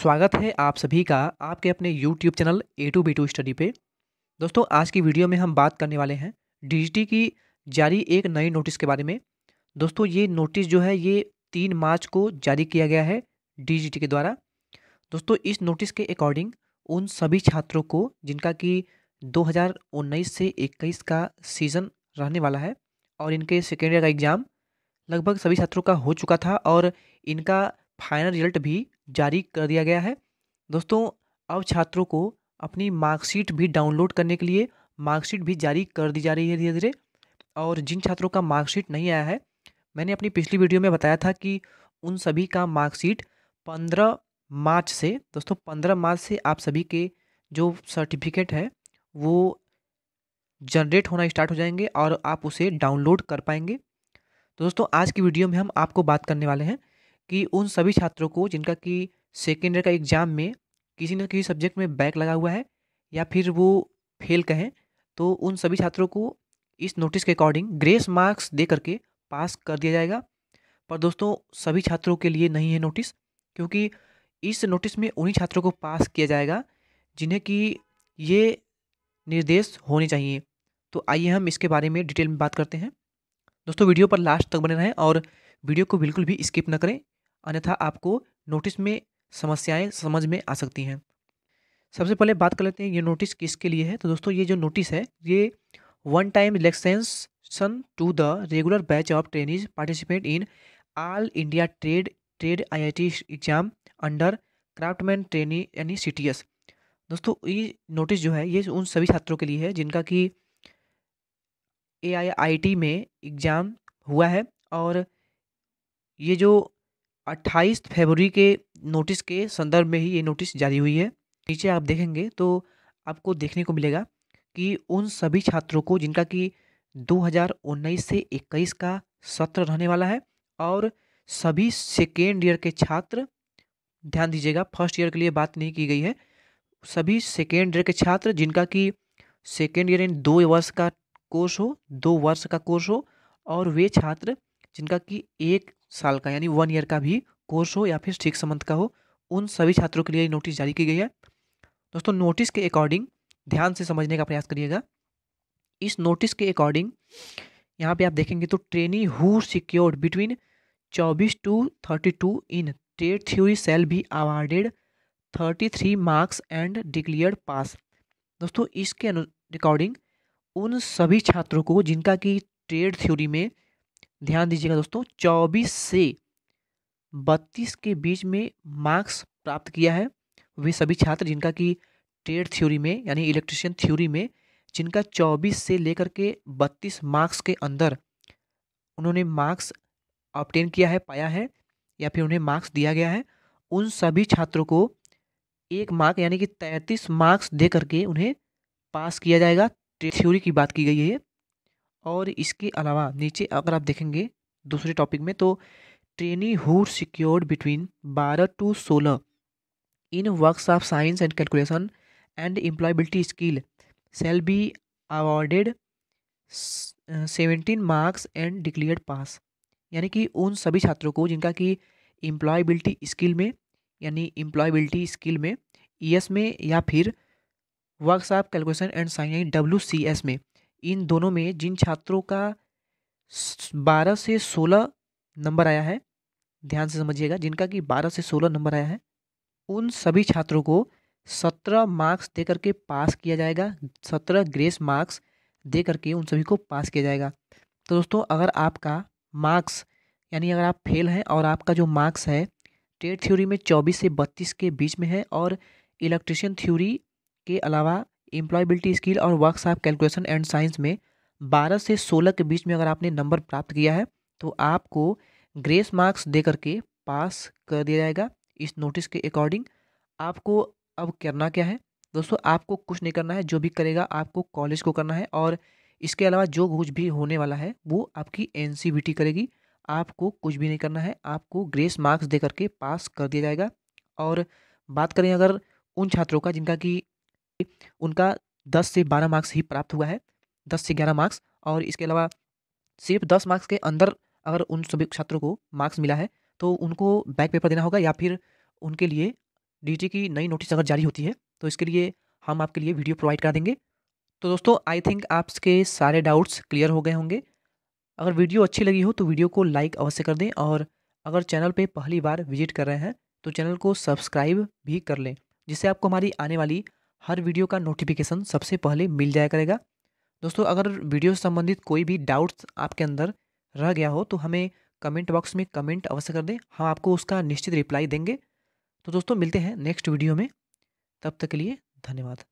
स्वागत है आप सभी का आपके अपने YouTube channel A to B to study पे दोस्तों आज की वीडियो में हम बात करने वाले हैं डी की जारी एक नई नोटिस के बारे में दोस्तों ये नोटिस जो है ये तीन मार्च को जारी किया गया है डी के द्वारा दोस्तों इस नोटिस के अकॉर्डिंग उन सभी छात्रों को जिनका कि 2019 से 21 का सीज़न रहने वाला है और इनके सेकेंड ईयर का एग्ज़ाम लगभग सभी छात्रों का हो चुका था और इनका फाइनल रिजल्ट भी जारी कर दिया गया है दोस्तों अब छात्रों को अपनी मार्कशीट भी डाउनलोड करने के लिए मार्कशीट भी जारी कर दी जा रही है धीरे धीरे और जिन छात्रों का मार्कशीट नहीं आया है मैंने अपनी पिछली वीडियो में बताया था कि उन सभी का मार्कशीट पंद्रह मार्च से दोस्तों पंद्रह मार्च से आप सभी के जो सर्टिफिकेट है वो जनरेट होना स्टार्ट हो जाएंगे और आप उसे डाउनलोड कर पाएंगे तो दोस्तों आज की वीडियो में हम आपको बात करने वाले हैं कि उन सभी छात्रों को जिनका कि सेकेंड ईयर का एग्ज़ाम में किसी न किसी सब्जेक्ट में बैक लगा हुआ है या फिर वो फेल कहें तो उन सभी छात्रों को इस नोटिस के अकॉर्डिंग ग्रेस मार्क्स दे करके पास कर दिया जाएगा पर दोस्तों सभी छात्रों के लिए नहीं है नोटिस क्योंकि इस नोटिस में उन्हीं छात्रों को पास किया जाएगा जिन्हें कि ये निर्देश होने चाहिए तो आइए हम इसके बारे में डिटेल में बात करते हैं दोस्तों वीडियो पर लास्ट तक बने रहें और वीडियो को बिल्कुल भी स्किप न करें अन्यथा आपको नोटिस में समस्याएं समझ में आ सकती हैं सबसे पहले बात कर लेते हैं ये नोटिस किसके लिए है तो दोस्तों ये जो नोटिस है ये one time relaxation to the regular batch of trainees participate in all India trade trade I exam under craftsman trainee यानी सी दोस्तों ये नोटिस जो है ये उन सभी छात्रों के लिए है जिनका कि ए आई में एग्ज़ाम हुआ है और ये जो अट्ठाईस फरवरी के नोटिस के संदर्भ में ही ये नोटिस जारी हुई है नीचे आप देखेंगे तो आपको देखने को मिलेगा कि उन सभी छात्रों को जिनका कि 2019 से 21 का सत्र रहने वाला है और सभी सेकेंड ईयर के छात्र ध्यान दीजिएगा फर्स्ट ईयर के लिए बात नहीं की गई है सभी सेकेंड ईयर के छात्र जिनका कि सेकेंड ईयर इन दो वर्ष का कोर्स हो दो वर्ष का कोर्स हो और वे छात्र जिनका कि एक साल का यानी वन ईयर का भी कोर्स हो या फिर सिक्स मंथ का हो उन सभी छात्रों के लिए नोटिस जारी की गई है दोस्तों नोटिस के अकॉर्डिंग ध्यान से समझने का प्रयास करिएगा इस नोटिस के अकॉर्डिंग यहाँ पे आप देखेंगे तो ट्रेनी हु सिक्योर्ड बिटवीन चौबीस टू थर्टी टू इन टेट theory shall be awarded thirty three marks and declare pass दोस्तों इसके अकॉर्डिंग उन सभी छात्रों को जिनका कि ट्रेड थ्योरी में ध्यान दीजिएगा दोस्तों चौबीस से बत्तीस के बीच में मार्क्स प्राप्त किया है वे सभी छात्र जिनका कि ट्रेड थ्योरी में यानी इलेक्ट्रिशियन थ्योरी में जिनका चौबीस से लेकर के बत्तीस मार्क्स के अंदर उन्होंने मार्क्स ऑप्टेन किया है पाया है या फिर उन्हें मार्क्स दिया गया है उन सभी छात्रों को एक मार्क यानी कि तैंतीस मार्क्स दे करके उन्हें पास किया जाएगा थ्योरी की बात की गई है और इसके अलावा नीचे अगर आप देखेंगे दूसरे टॉपिक में तो ट्रेनी हु सिक्योर्ड बिटवीन बारह टू सोलह in works of science and calculation and employability skill shall be awarded seventeen marks and declare pass यानी कि उन सभी छात्रों को जिनका कि एम्प्लॉयबिलिटी स्किल में यानी एम्प्लॉयबिलिटी स्किल में ई एस में या फिर workshop calculation and science W C S में इन दोनों में जिन छात्रों का बारह से सोलह नंबर आया है ध्यान से समझिएगा जिनका कि बारह से सोलह नंबर आया है उन सभी छात्रों को सत्रह मार्क्स दे करके पास किया जाएगा सत्रह ग्रेस मार्क्स दे करके उन सभी को पास किया जाएगा तो दोस्तों अगर आपका मार्क्स यानी अगर आप फेल हैं और आपका जो मार्क्स है टेट थ्योरी में चौबीस से बत्तीस के बीच में है और इलेक्ट्रिशियन थ्योरी के अलावा इम्प्लॉयबिलिटी स्किल और वर्कशॉप कैलकुलेशन एंड साइंस में बारह से सोलह के बीच में अगर आपने नंबर प्राप्त किया है तो आपको ग्रेस मार्क्स दे करके पास कर दिया जाएगा इस नोटिस के अकॉर्डिंग आपको अब करना क्या है दोस्तों आपको कुछ नहीं करना है जो भी करेगा आपको कॉलेज को करना है और इसके अलावा जो कुछ भी होने वाला है वो आपकी एन करेगी आपको कुछ भी नहीं करना है आपको ग्रेस मार्क्स दे करके पास कर दिया जाएगा और बात करें अगर उन छात्रों का जिनका कि उनका दस से बारह मार्क्स ही प्राप्त हुआ है दस से ग्यारह मार्क्स और इसके अलावा सिर्फ दस मार्क्स के अंदर अगर उन सभी छात्रों को मार्क्स मिला है तो उनको बैक पेपर देना होगा या फिर उनके लिए डी की नई नोटिस अगर जारी होती है तो इसके लिए हम आपके लिए वीडियो प्रोवाइड करा देंगे तो दोस्तों आई थिंक आपके सारे डाउट्स क्लियर हो गए होंगे अगर वीडियो अच्छी लगी हो तो वीडियो को लाइक अवश्य कर दें और अगर चैनल पे पहली बार विजिट कर रहे हैं तो चैनल को सब्सक्राइब भी कर लें जिससे आपको हमारी आने वाली हर वीडियो का नोटिफिकेशन सबसे पहले मिल जाया करेगा दोस्तों अगर वीडियो संबंधित कोई भी डाउट्स आपके अंदर रह गया हो तो हमें कमेंट बॉक्स में कमेंट अवश्य कर दें हम आपको उसका निश्चित रिप्लाई देंगे तो दोस्तों मिलते हैं नेक्स्ट वीडियो में तब तक के लिए धन्यवाद